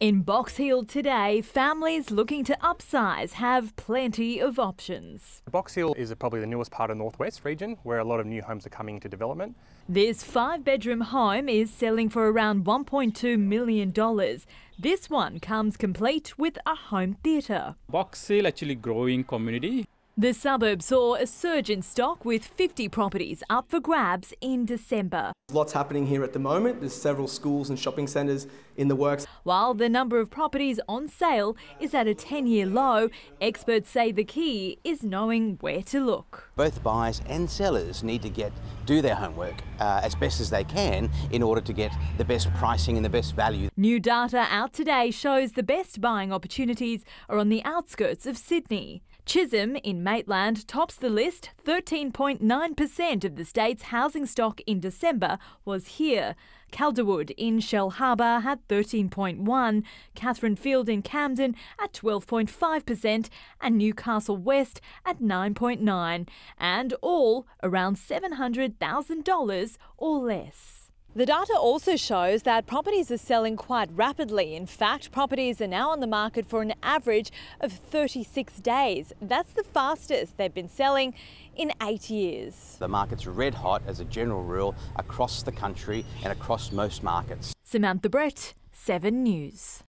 In Box Hill today, families looking to upsize have plenty of options. Box Hill is probably the newest part of the Northwest region where a lot of new homes are coming into development. This five bedroom home is selling for around $1.2 million. This one comes complete with a home theatre. Box Hill actually growing community. The suburb saw a surge in stock with 50 properties up for grabs in December. Lots happening here at the moment. There's several schools and shopping centres in the works. While the number of properties on sale is at a 10 year low, experts say the key is knowing where to look. Both buyers and sellers need to get do their homework uh, as best as they can in order to get the best pricing and the best value. New data out today shows the best buying opportunities are on the outskirts of Sydney. Chisholm in Maitland tops the list. 13.9% of the state's housing stock in December was here. Calderwood in Shell Harbour had 13.1, Catherine Field in Camden at 12.5%, and Newcastle West at 9.9, and all around $700,000 or less. The data also shows that properties are selling quite rapidly. In fact, properties are now on the market for an average of 36 days. That's the fastest they've been selling in eight years. The market's red hot as a general rule across the country and across most markets. Samantha Brett, 7 News.